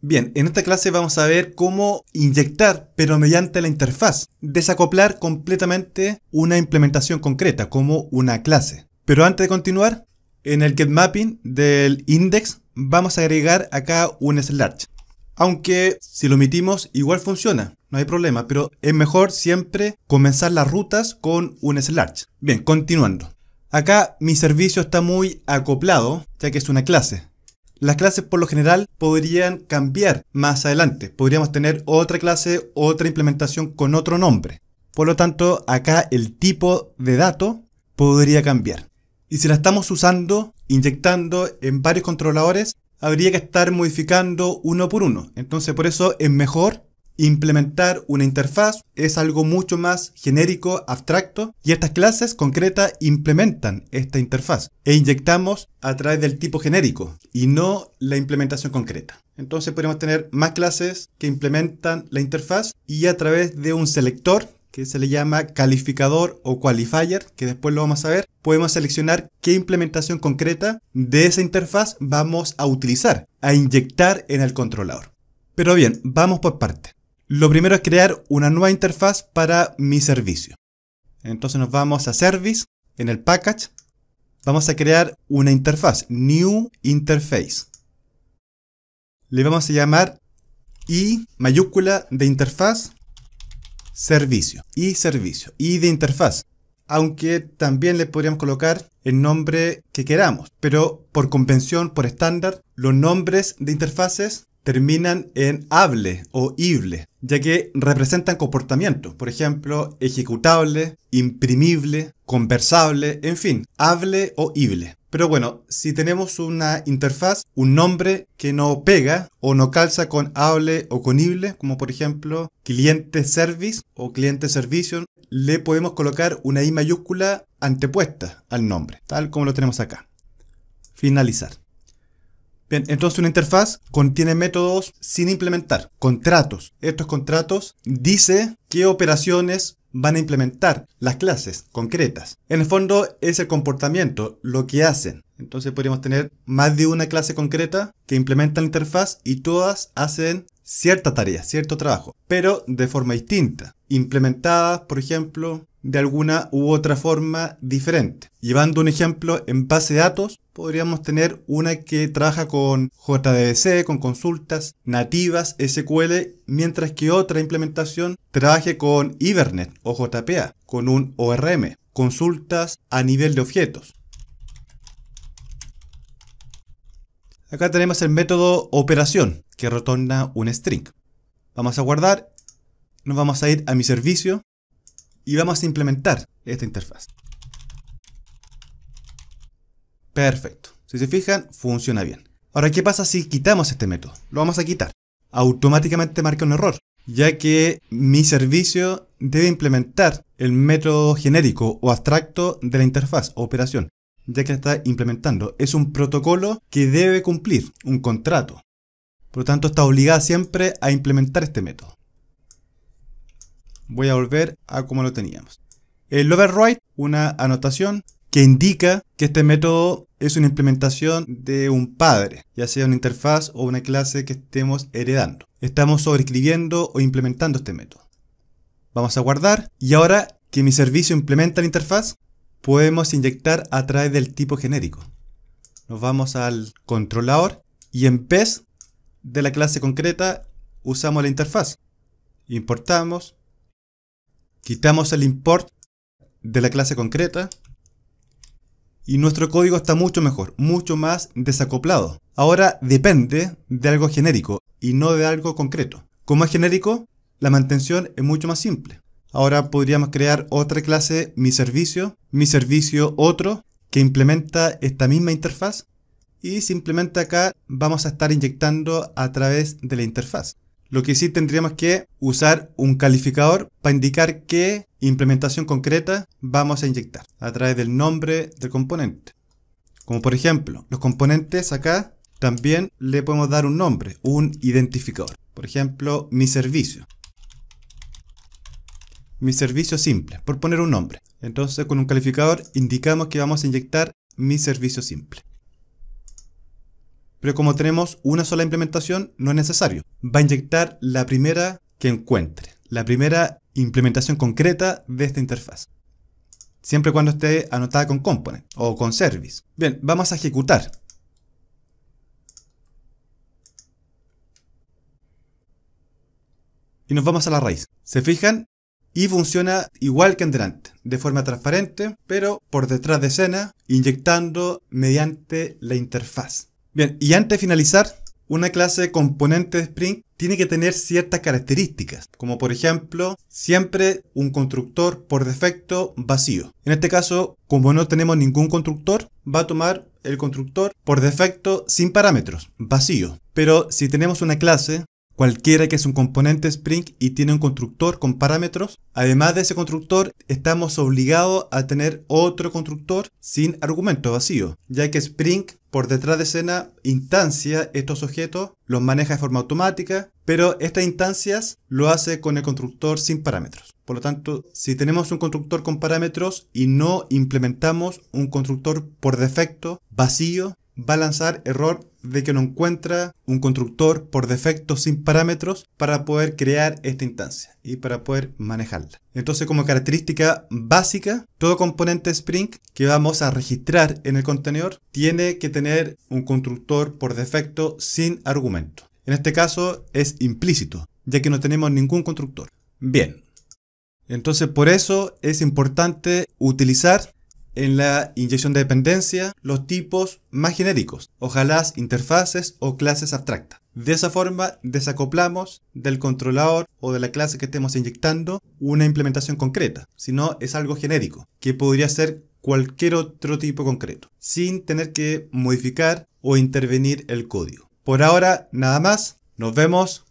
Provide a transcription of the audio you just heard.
Bien, en esta clase vamos a ver cómo inyectar, pero mediante la interfaz, desacoplar completamente una implementación concreta, como una clase. Pero antes de continuar, en el GetMapping mapping del index vamos a agregar acá un slash. Aunque si lo omitimos igual funciona, no hay problema, pero es mejor siempre comenzar las rutas con un slash. Bien, continuando. Acá mi servicio está muy acoplado, ya que es una clase. Las clases por lo general podrían cambiar más adelante. Podríamos tener otra clase, otra implementación con otro nombre. Por lo tanto, acá el tipo de dato podría cambiar. Y si la estamos usando, inyectando en varios controladores, habría que estar modificando uno por uno. Entonces, por eso es mejor Implementar una interfaz es algo mucho más genérico, abstracto, y estas clases concretas implementan esta interfaz e inyectamos a través del tipo genérico y no la implementación concreta. Entonces podemos tener más clases que implementan la interfaz y a través de un selector que se le llama calificador o qualifier, que después lo vamos a ver, podemos seleccionar qué implementación concreta de esa interfaz vamos a utilizar, a inyectar en el controlador. Pero bien, vamos por parte. Lo primero es crear una nueva interfaz para mi servicio. Entonces nos vamos a Service, en el Package, vamos a crear una interfaz, New Interface. Le vamos a llamar I mayúscula de interfaz, servicio, I servicio, I de interfaz. Aunque también le podríamos colocar el nombre que queramos, pero por convención, por estándar, los nombres de interfaces terminan en hable o ible, ya que representan comportamiento. por ejemplo, ejecutable, imprimible, conversable, en fin, hable o ible. Pero bueno, si tenemos una interfaz, un nombre que no pega o no calza con hable o con ible, como por ejemplo cliente service o cliente servicio, le podemos colocar una i mayúscula antepuesta al nombre, tal como lo tenemos acá. Finalizar. Bien, entonces una interfaz contiene métodos sin implementar, contratos. Estos contratos dice qué operaciones van a implementar, las clases concretas. En el fondo es el comportamiento, lo que hacen. Entonces podríamos tener más de una clase concreta que implementa la interfaz y todas hacen cierta tarea, cierto trabajo, pero de forma distinta. Implementadas, por ejemplo, de alguna u otra forma diferente. Llevando un ejemplo en base de datos, podríamos tener una que trabaja con JDBC, con consultas nativas SQL, mientras que otra implementación trabaje con Ibernet o JPA, con un ORM, consultas a nivel de objetos. Acá tenemos el método operación, que retorna un string. Vamos a guardar, nos vamos a ir a mi servicio, y vamos a implementar esta interfaz. Perfecto. Si se fijan, funciona bien. Ahora, ¿qué pasa si quitamos este método? Lo vamos a quitar. Automáticamente marca un error, ya que mi servicio debe implementar el método genérico o abstracto de la interfaz o operación, ya que está implementando. Es un protocolo que debe cumplir un contrato. Por lo tanto, está obligada siempre a implementar este método. Voy a volver a como lo teníamos. El overwrite, una anotación que indica que este método es una implementación de un padre, ya sea una interfaz o una clase que estemos heredando. Estamos sobreescribiendo o implementando este método. Vamos a guardar y ahora que mi servicio implementa la interfaz, podemos inyectar a través del tipo genérico. Nos vamos al controlador y en vez de la clase concreta usamos la interfaz. Importamos, Quitamos el import de la clase concreta y nuestro código está mucho mejor, mucho más desacoplado. Ahora depende de algo genérico y no de algo concreto. Como es genérico, la mantención es mucho más simple. Ahora podríamos crear otra clase, mi servicio, mi servicio otro, que implementa esta misma interfaz y simplemente acá vamos a estar inyectando a través de la interfaz. Lo que sí tendríamos que usar un calificador para indicar qué implementación concreta vamos a inyectar a través del nombre del componente. Como por ejemplo, los componentes acá también le podemos dar un nombre, un identificador. Por ejemplo, mi servicio. Mi servicio simple, por poner un nombre. Entonces con un calificador indicamos que vamos a inyectar mi servicio simple pero como tenemos una sola implementación, no es necesario. Va a inyectar la primera que encuentre, la primera implementación concreta de esta interfaz. Siempre cuando esté anotada con component o con service. Bien, vamos a ejecutar. Y nos vamos a la raíz. ¿Se fijan? Y funciona igual que en delante, de forma transparente, pero por detrás de escena, inyectando mediante la interfaz. Bien, y antes de finalizar, una clase componente de Spring tiene que tener ciertas características, como por ejemplo, siempre un constructor por defecto vacío. En este caso, como no tenemos ningún constructor, va a tomar el constructor por defecto sin parámetros, vacío. Pero si tenemos una clase cualquiera que es un componente Spring y tiene un constructor con parámetros. Además de ese constructor, estamos obligados a tener otro constructor sin argumento vacío, ya que Spring por detrás de escena instancia estos objetos, los maneja de forma automática, pero estas instancias lo hace con el constructor sin parámetros. Por lo tanto, si tenemos un constructor con parámetros y no implementamos un constructor por defecto vacío, va a lanzar error de que no encuentra un constructor por defecto sin parámetros para poder crear esta instancia y para poder manejarla. Entonces como característica básica, todo componente Spring que vamos a registrar en el contenedor tiene que tener un constructor por defecto sin argumento. En este caso es implícito, ya que no tenemos ningún constructor. Bien, entonces por eso es importante utilizar en la inyección de dependencia los tipos más genéricos, ojalá interfaces o clases abstractas. De esa forma desacoplamos del controlador o de la clase que estemos inyectando una implementación concreta, sino es algo genérico, que podría ser cualquier otro tipo concreto, sin tener que modificar o intervenir el código. Por ahora, nada más. Nos vemos